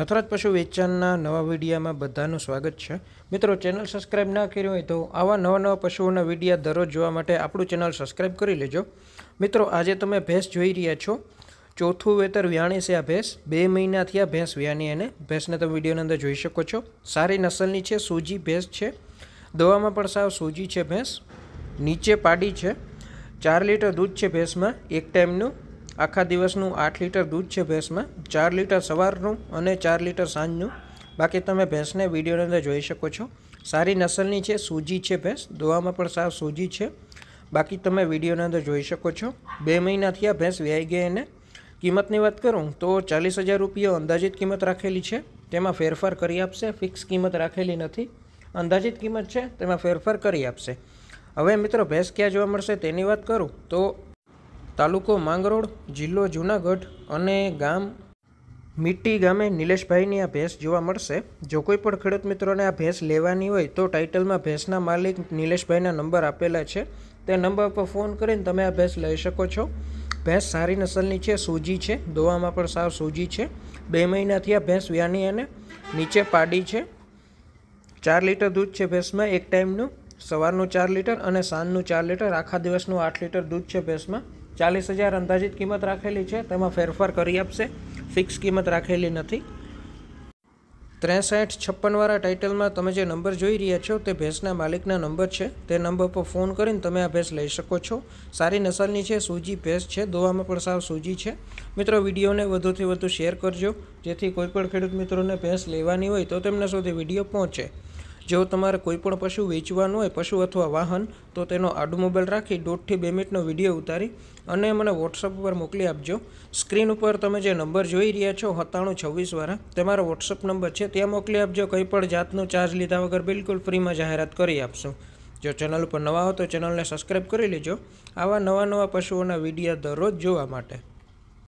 નથરાજ પશુ વેચાણના નવા વિડીયામાં બધાનું સ્વાગત છે મિત્રો ચેનલ સબસ્ક્રાઈબ ના કરી હોય તો આવા નવા નવા પશુઓના વિડીયા દરરોજ જોવા માટે આપણું ચેનલ સબસ્ક્રાઈબ કરી લેજો મિત્રો આજે તમે ભેંસ જોઈ રહ્યા છો ચોથું વેતર વ્યાણી છે આ ભેંસ બે મહિનાથી આ ભેંસ વ્યાણી અને ભેંસને તમે વિડીયોની અંદર જોઈ શકો છો સારી નસલની છે સૂજી ભેંસ છે દવામાં પણ સાવ સૂજી છે ભેંસ નીચે પાડી છે ચાર લીટર દૂધ છે ભેંસમાં એક ટાઈમનું આખા દિવસનું આઠ લીટર દૂધ છે ભેંસમાં ચાર લીટર સવારનું અને ચાર લીટર સાંજનું બાકી તમે ભેંસને વિડીયોની અંદર જોઈ શકો છો સારી નસલની છે સૂજી છે ભેંસ દોવામાં પણ સાવ સૂજી છે બાકી તમે વિડીયોની અંદર જોઈ શકો છો બે મહિનાથી આ ભેંસ વ્યાઈ ગઈ એને કિંમતની વાત કરું તો ચાલીસ હજાર રૂપિયા અંદાજિત કિંમત રાખેલી છે તેમાં ફેરફાર કરી આપશે ફિક્સ કિંમત રાખેલી નથી અંદાજિત કિંમત છે તેમાં ફેરફાર કરી આપશે હવે મિત્રો ભેંસ ક્યાં જોવા મળશે તેની વાત કરું તો તાલુકો માંગરોળ જિલ્લો જૂનાગઢ અને ગામ મીટી ગામે નિલેશભાઈની આ ભેંસ જોવા મળશે જો કોઈ પણ ખેડૂત મિત્રોને આ ભેંસ લેવાની હોય તો ટાઇટલમાં ભેંસના માલિક નિલેશભાઈના નંબર આપેલા છે તે નંબર પર ફોન કરીને તમે આ ભેંસ લઈ શકો છો ભેંસ સારી નસલની છે સૂજી છે દોવામાં પણ સાવ સૂજી છે બે મહિનાથી આ ભેંસ વ્યાની અને નીચે પાડી છે ચાર લીટર દૂધ છે ભેંસમાં એક ટાઈમનું સવારનું ચાર લીટર અને સાંજનું ચાર લીટર આખા દિવસનું આઠ લીટર દૂધ છે ભેંસમાં ચાલીસ હજાર અંદાજિત કિંમત રાખેલી છે તેમાં ફેરફાર કરી આપશે ફિક્સ કિંમત રાખેલી નથી ત્રેસઠ છપ્પનવાળા ટાઇટલમાં તમે જે નંબર જોઈ રહ્યા છો તે ભેંસના માલિકના નંબર છે તે નંબર પર ફોન કરીને તમે આ ભેંસ લઈ શકો છો સારી નસલની છે સૂજી ભેંસ છે દોવામાં પણ સાવ સૂજી છે મિત્રો વિડીયોને વધુથી વધુ શેર કરજો જેથી કોઈપણ ખેડૂત મિત્રોને ભેંસ લેવાની હોય તો તેમના સુધી વિડીયો પહોંચે જો તમારે કોઈપણ પશુ વેચવાનું હોય પશુ અથવા વાહન તો તેનો મોબાઈલ રાખી દોઢથી બે મિનિટનો વિડીયો ઉતારી અને મને વોટ્સઅપ ઉપર મોકલી આપજો સ્ક્રીન ઉપર તમે જે નંબર જોઈ રહ્યા છો સત્તાણું છવ્વીસવાળા તે મારો વોટ્સઅપ નંબર છે ત્યાં મોકલી આપજો કંઈ પણ જાતનો ચાર્જ લીધા વગર બિલકુલ ફ્રીમાં જાહેરાત કરી આપશું જો ચેનલ ઉપર નવા હો તો ચેનલને સબસ્ક્રાઈબ કરી લેજો આવા નવા નવા પશુઓના વિડીયા દરરોજ જોવા માટે